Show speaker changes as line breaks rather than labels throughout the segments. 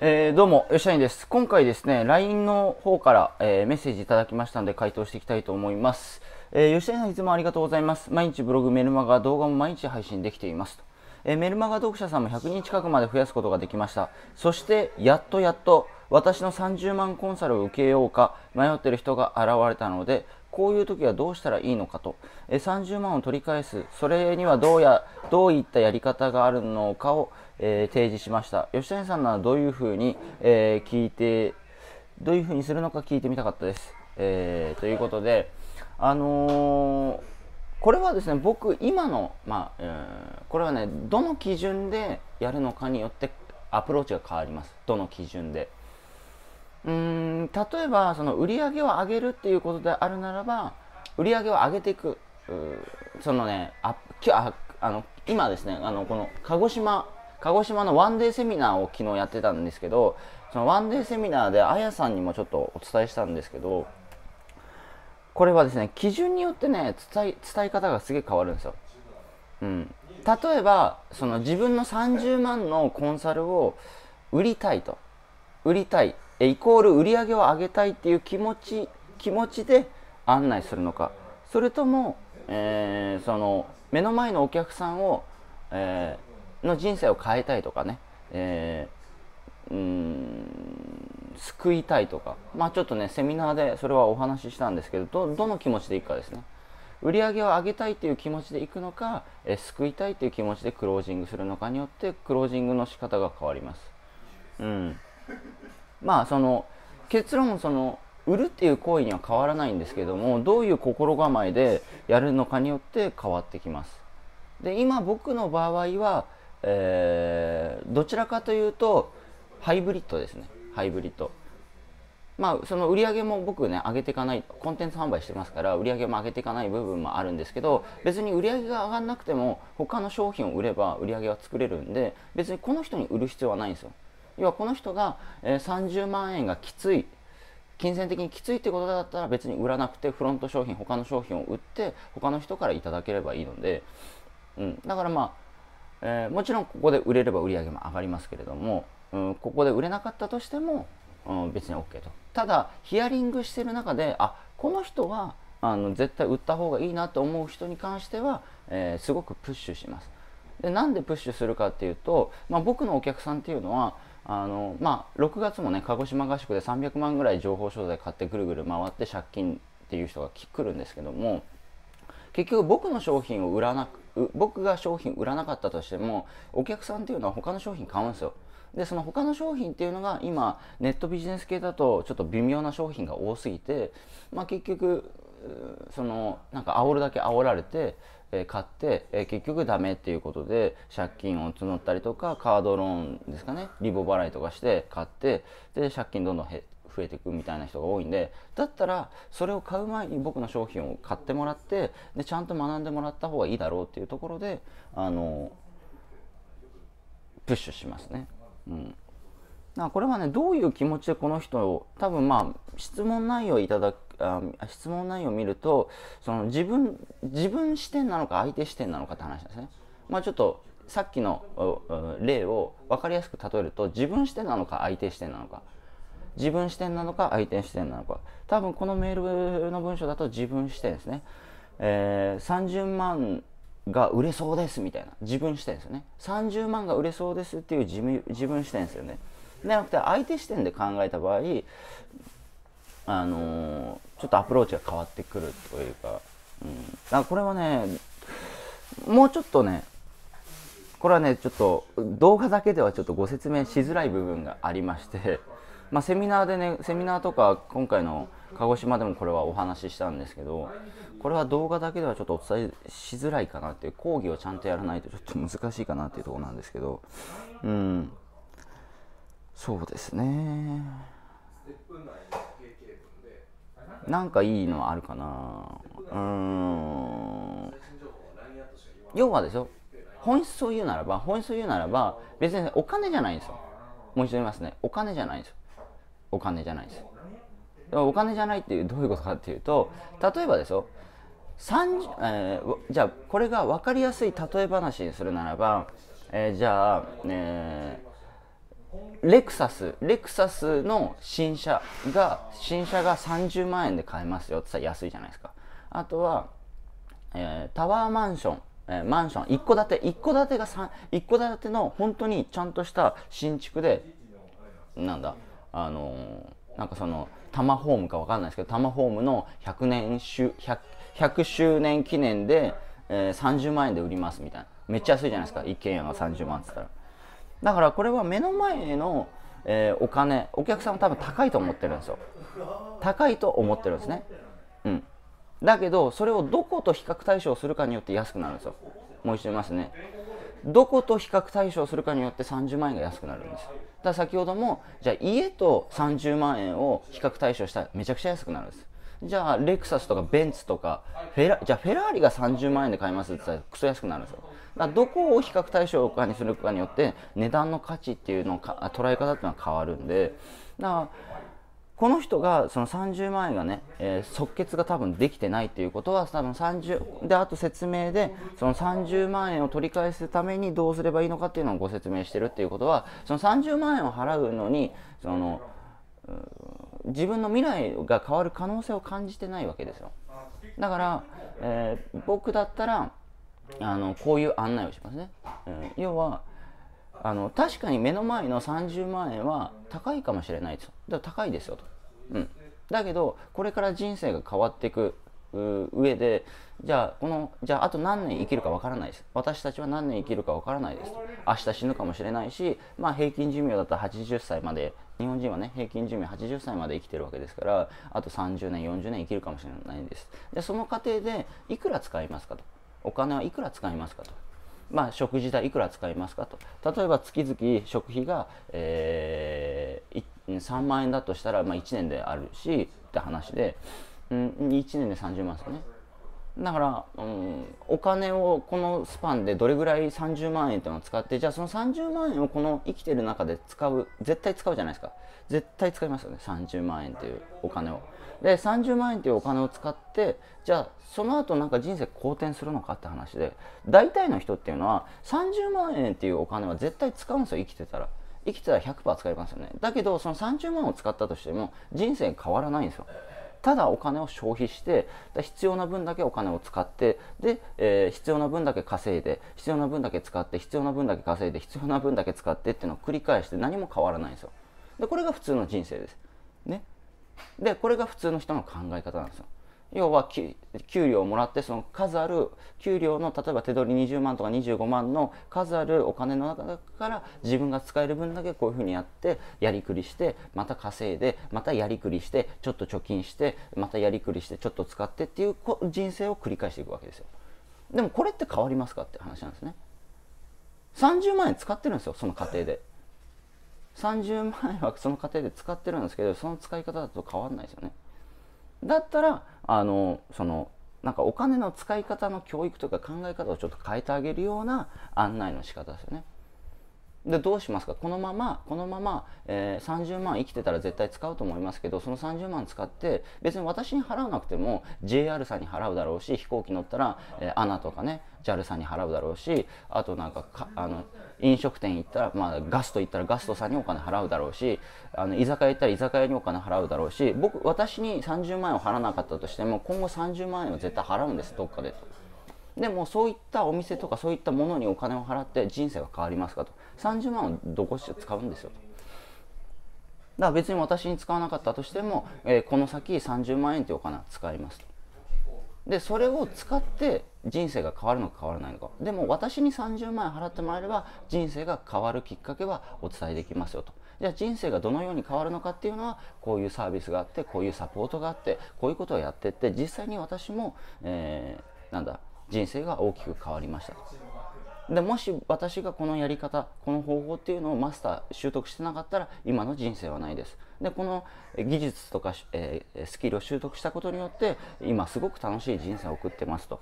えー、どうも、吉谷です。今回ですね、LINE の方から、えー、メッセージいただきましたので回答していきたいと思います。えー、吉谷さんいつもありがとうございます。毎日ブログ、メルマガ、動画も毎日配信できています。とえメルマガ読者さんも100人近くまで増やすことができました。そして、やっとやっと、私の30万コンサルを受けようか迷っている人が現れたので、こういう時はどうしたらいいのかと、え30万を取り返す、それにはどうや、どういったやり方があるのかを、えー、提示しました。吉谷さんならどういうふうに、えー、聞いて、どういうふうにするのか聞いてみたかったです。えー、ということで、あのこれはですね、僕、今の、まあ、えこれはね、どの基準でやるのかによってアプローチが変わります。どの基準で。うん例えばその売り上げを上げるっていうことであるならば売り上げを上げていくそのねあきああの今ですねあのこの鹿児島鹿児島のワンデーセミナーを昨日やってたんですけどそのワンデーセミナーであやさんにもちょっとお伝えしたんですけどこれはですね基準によってね伝え伝え方がすげえ変わるんですよ、うん、例えばその自分の30万のコンサルを売りたいと売りたいイコール売り上げを上げたいっていう気持ち気持ちで案内するのかそれとも、えー、その目の前のお客さんを、えー、の人生を変えたいとかね、えー、救いたいとか、まあ、ちょっとねセミナーでそれはお話ししたんですけどどどの気持ちでいくかですね売り上げを上げたいっていう気持ちでいくのか、えー、救いたいっていう気持ちでクロージングするのかによってクロージングの仕方が変わります。うんまあその結論その売るっていう行為には変わらないんですけどもどういう心構えでやるのかによって変わってきます。で今僕の場合は、えー、どちらかというとハイブリッドですねハイブリッド。まあ、その売り上げも僕ね上げていかないコンテンツ販売してますから売り上げも上げていかない部分もあるんですけど別に売り上げが上がらなくても他の商品を売れば売り上げは作れるんで別にこの人に売る必要はないんですよ要はこの人が、え30万円がきつい金銭的にきついってことだったら別に売らなくてフロント商品他の商品を売って他の人からいただければいいので、うん、だからまあ、えー、もちろんここで売れれば売り上げも上がりますけれども、うん、ここで売れなかったとしても、うん、別に OK とただヒアリングしてる中であこの人はあの絶対売った方がいいなと思う人に関しては、えー、すごくプッシュしますでなんでプッシュするかっていうと、まあ、僕のお客さんっていうのはあのまあ、6月もね鹿児島合宿で300万ぐらい情報商材買ってぐるぐる回って借金っていう人が来るんですけども結局僕の商品を売らなく僕が商品売らなかったとしてもお客さんっていうのは他の商品買うんですよでその他の商品っていうのが今ネットビジネス系だとちょっと微妙な商品が多すぎて、まあ、結局そのなんか煽るだけ煽られて、えー、買って、えー、結局ダメっていうことで借金を募ったりとかカードローンですかねリボ払いとかして買ってで借金どんどんへ増えていくみたいな人が多いんでだったらそれを買う前に僕の商品を買ってもらってでちゃんと学んでもらった方がいいだろうっていうところであのプッシュしますね。うんこれはねどういう気持ちでこの人を多分まあ質問内容いただくあ質問内容を見るとその自分自分視点なのか相手視点なのかって話なんですね。まあ、ちょっとさっきの例を分かりやすく例えると自分視点なのか相手視点なのか自分視点なのか相手視点なのか多分このメールの文章だと自分視点ですね、えー、30万が売れそうですみたいな自分視点ですよね30万が売れそうですっていう自分視点ですよねなくて相手視点で考えた場合あのちょっとアプローチが変わってくるというか、うん、だからこれはねもうちょっとねこれはねちょっと動画だけではちょっとご説明しづらい部分がありまして、まあ、セミナーでねセミナーとか今回の鹿児島でもこれはお話ししたんですけどこれは動画だけではちょっとお伝えしづらいかなっていう講義をちゃんとやらないとちょっと難しいかなっていうとこなんですけどうんそうですね。なんかいいのあるかなうん要はでしょ本質を言うならば本質を言うならば別にお金じゃないんですよもう一度言いますねお金じゃないんですよお金じゃないんですよお金じゃないっていうどういうことかっていうと例えばでしょ三十、えー、じゃあこれが分かりやすい例え話にするならば、えー、じゃあ、えー、レクサスレクサスの新車が新車が30万円で買えますよってさ安いじゃないですかあとは、えー、タワーマンション、えー、マンション一戸建て一戸建てが一戸建ての本当にちゃんとした新築でなんだあのー、なんかそのタマホームかわかんないですけどタマホームの100年周 100, 100周年記念で、えー、30万円で売りますみたいなめっちゃ安いじゃないですか一軒家が30万っつったらだからこれは目の前の、えー、お金お客さんは多分高いと思ってるんですよ高いと思ってるんですねうんだけどそれをどこと比較対象するかによって安くなるんですよもう一度言いますねどこと比較対象するかによって30万円が安くなるんですだから先ほどもじゃあ家と30万円を比較対象したらめちゃくちゃ安くなるんですじゃあレクサスとかベンツとかフェラじゃあフェラーリが30万円で買いますって言ったらクソ安くなるんですよどこを比較対象にするかによって値段の価値っていうのを捉え方っていうのは変わるんでだこの人がその30万円がね、えー、即決が多分できてないっていうことは多分30であと説明でその30万円を取り返すためにどうすればいいのかっていうのをご説明してるっていうことはその30万円を払うのにその自分の未来が変わる可能性を感じてないわけですよだから、えー、僕だったらあのこういう案内をしますね、えー、要はあの確かに目の前の30万円は高いかもしれないとだ高いですよと、うん、だけどこれから人生が変わっていく上でじゃあこのじゃああと何年生きるかわからないです私たちは何年生きるかわからないです明日死ぬかもしれないし、まあ、平均寿命だったら80歳まで日本人はね平均寿命80歳まで生きてるわけですからあと30年40年生きるかもしれないんですでその過程でいくら使いますかとお金はいくら使いますかとまあ、食事代いくら使いますかと例えば月々食費が、えー、3万円だとしたら、まあ、1年であるしって話で、うん、1年で30万ですかねだから、うん、お金をこのスパンでどれぐらい30万円っていうのを使ってじゃあその30万円をこの生きてる中で使う絶対使うじゃないですか絶対使いますよね30万円っていうお金をで30万円っていうお金を使ってじゃあその後なんか人生好転するのかって話で大体の人っていうのは30万円っていうお金は絶対使うんですよ生きてたら生きてたら100%使いますよねだけどその30万を使ったとしても人生変わらないんですよただお金を消費して必要な分だけお金を使ってで、えー、必要な分だけ稼いで必要な分だけ使って必要な分だけ稼いで必要な分だけ使ってっていうのを繰り返して何も変わらないんですよでこれが普通の人生ですねでこれが普通の人の考え方なんですよ要は給料をもらってその数ある給料の例えば手取り20万とか25万の数あるお金の中から自分が使える分だけこういうふうにやってやりくりしてまた稼いでまたやりくりしてちょっと貯金してまたやりくりしてちょっと使ってっていう人生を繰り返していくわけですよでもこれって変わりますかって話なんですね30万円使ってるんですよその過程で30万円はその過程で使ってるんですけどその使い方だと変わんないですよねだったらあのそのなんかお金の使い方の教育とか考え方をちょっと変えてあげるような案内の仕方ですよね。でどうしますかこのままこのまま、えー、30万生きてたら絶対使うと思いますけどその30万使って別に私に払わなくても JR さんに払うだろうし飛行機乗ったら、えー、とかね JAL さんに払うだろうしあとなんかあの飲食店行ったら、まあ、ガスト行ったらガストさんにお金払うだろうしあの居酒屋行ったら居酒屋にお金払うだろうし僕私に30万円を払わなかったとしても今後30万円は絶対払うんですどっかでと。でもそういったお店とかそういったものにお金を払って人生が変わりますかと30万をどこして使うんですよとだから別に私に使わなかったとしても、えー、この先30万円というお金は使いますとでそれを使って人生が変わるのか変わらないのかでも私に30万円払ってもらえれば人生が変わるきっかけはお伝えできますよとじゃあ人生がどのように変わるのかっていうのはこういうサービスがあってこういうサポートがあってこういうことをやってって実際に私も、えー、なんだ人生が大きく変わりましたでもし私がこのやり方この方法っていうのをマスター習得してなかったら今の人生はないですでこの技術とか、えー、スキルを習得したことによって今すごく楽しい人生を送ってますと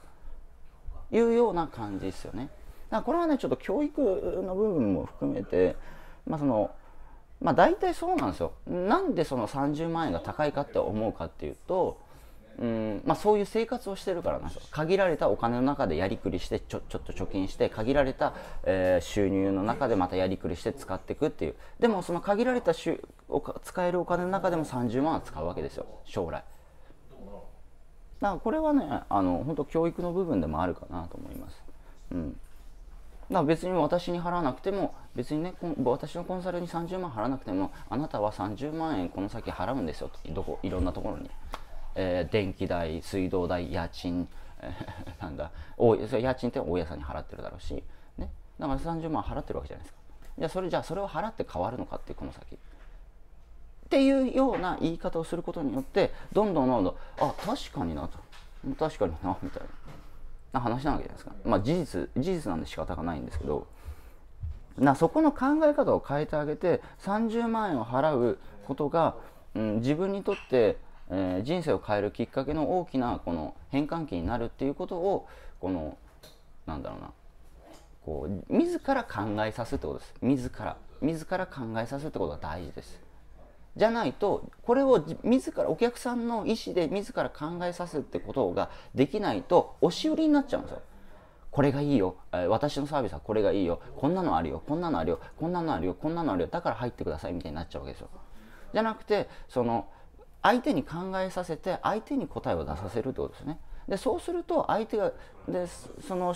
いうような感じですよねだからこれはねちょっと教育の部分も含めてまあそのまあ大体そうなんですよなんでその30万円が高いかって思うかっていうとうんまあ、そういう生活をしてるからなんですよ限られたお金の中でやりくりしてちょちょっと貯金して限られた、えー、収入の中でまたやりくりして使っていくっていうでもその限られた使えるお金の中でも30万は使うわけですよ将来だからこれはねあの本当教育の部分でもあるかなと思います、うん、だから別に私に払わなくても別にね私のコンサルに30万払わなくてもあなたは30万円この先払うんですよとどこいろんなところに。えー、電気代水道代家賃、なんだおそれ家賃って大家さんに払ってるだろうし、ね、だから30万払ってるわけじゃないですかじゃあそれじゃあそれを払って変わるのかってこの先。っていうような言い方をすることによってどんどんどんどんあ確かになと確かになみたいな話なわけじゃないですか、まあ、事実事実なんで仕方がないんですけどなそこの考え方を変えてあげて30万円を払うことが、うん、自分にとってえー、人生を変えるきっかけの大きなこの変換期になるっていうことをこのなんだろうなこう自ら考えさせってことです自ら自ら考えさせってことが大事ですじゃないとこれを自らお客さんの意思で自ら考えさせってことができないと押し売りになっちゃうんですよこれがいいよ私のサービスはこれがいいよこんなのあるよこんなのあるよこんなのあるよこんなのあるよだから入ってくださいみたいになっちゃうわけですよじゃなくてその相手に考えさせて相手に答えを出させるってことですね。でそうすると相手がでその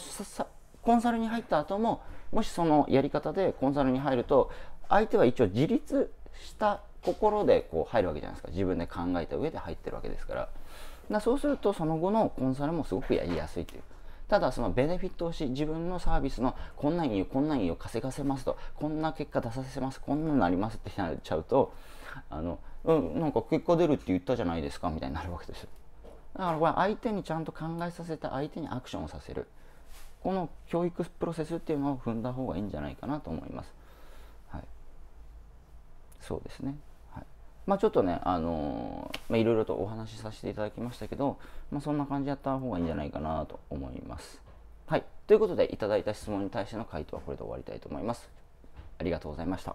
コンサルに入った後ももしそのやり方でコンサルに入ると相手は一応自立した心でこう入るわけじゃないですか自分で考えた上で入ってるわけですからだそうするとその後のコンサルもすごくやりやすいっていうただそのベネフィットをし自分のサービスのこんなんよこんなんいいよ稼がせますとこんな結果出させますこんなのありますってなっちゃうとあのうん、なんか結果出るって言ったじゃないですかみたいになるわけですだからこれ相手にちゃんと考えさせて相手にアクションをさせるこの教育プロセスっていうのを踏んだ方がいいんじゃないかなと思います。はい、そうですね、はいまあ、ちょっとね、あのー、まあ、いろいろとお話しさせていただきましたけど、まあ、そんな感じやった方がいいんじゃないかなと思います。はい、ということでいただいた質問に対しての回答はこれで終わりたいと思います。ありがとうございました。